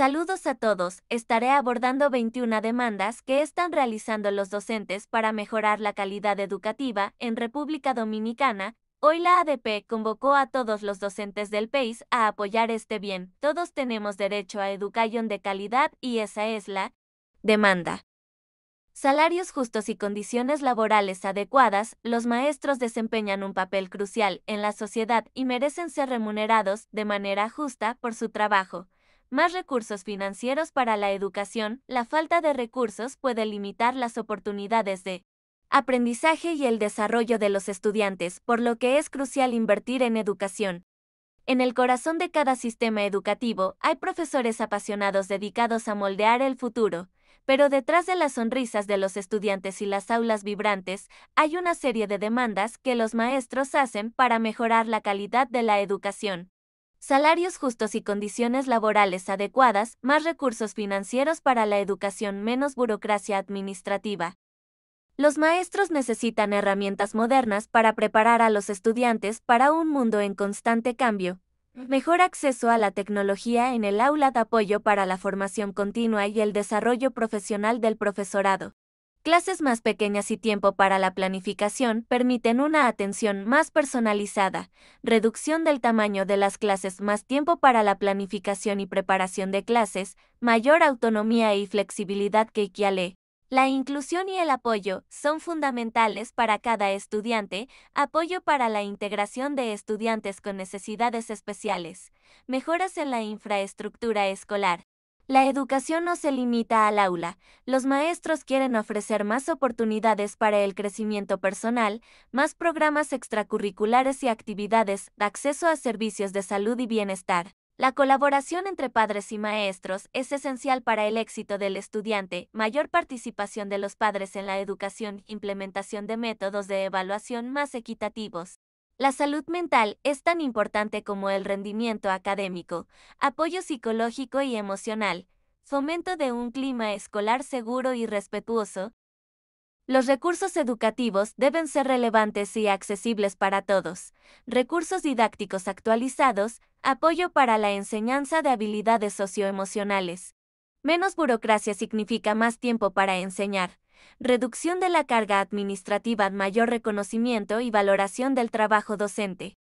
Saludos a todos, estaré abordando 21 demandas que están realizando los docentes para mejorar la calidad educativa en República Dominicana. Hoy la ADP convocó a todos los docentes del país e a apoyar este bien. Todos tenemos derecho a educación de calidad y esa es la demanda. Salarios justos y condiciones laborales adecuadas, los maestros desempeñan un papel crucial en la sociedad y merecen ser remunerados de manera justa por su trabajo más recursos financieros para la educación, la falta de recursos puede limitar las oportunidades de aprendizaje y el desarrollo de los estudiantes, por lo que es crucial invertir en educación. En el corazón de cada sistema educativo hay profesores apasionados dedicados a moldear el futuro, pero detrás de las sonrisas de los estudiantes y las aulas vibrantes hay una serie de demandas que los maestros hacen para mejorar la calidad de la educación salarios justos y condiciones laborales adecuadas, más recursos financieros para la educación, menos burocracia administrativa. Los maestros necesitan herramientas modernas para preparar a los estudiantes para un mundo en constante cambio. Mejor acceso a la tecnología en el aula de apoyo para la formación continua y el desarrollo profesional del profesorado. Clases más pequeñas y tiempo para la planificación permiten una atención más personalizada, reducción del tamaño de las clases más tiempo para la planificación y preparación de clases, mayor autonomía y flexibilidad que Iqialé. La inclusión y el apoyo son fundamentales para cada estudiante, apoyo para la integración de estudiantes con necesidades especiales, mejoras en la infraestructura escolar, la educación no se limita al aula, los maestros quieren ofrecer más oportunidades para el crecimiento personal, más programas extracurriculares y actividades, acceso a servicios de salud y bienestar. La colaboración entre padres y maestros es esencial para el éxito del estudiante, mayor participación de los padres en la educación, implementación de métodos de evaluación más equitativos. La salud mental es tan importante como el rendimiento académico, apoyo psicológico y emocional, fomento de un clima escolar seguro y respetuoso. Los recursos educativos deben ser relevantes y accesibles para todos, recursos didácticos actualizados, apoyo para la enseñanza de habilidades socioemocionales. Menos burocracia significa más tiempo para enseñar, reducción de la carga administrativa, mayor reconocimiento y valoración del trabajo docente.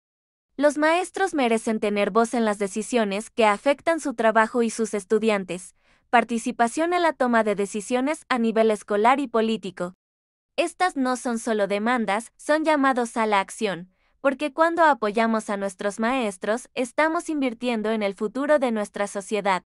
Los maestros merecen tener voz en las decisiones que afectan su trabajo y sus estudiantes, participación en la toma de decisiones a nivel escolar y político. Estas no son solo demandas, son llamados a la acción, porque cuando apoyamos a nuestros maestros, estamos invirtiendo en el futuro de nuestra sociedad.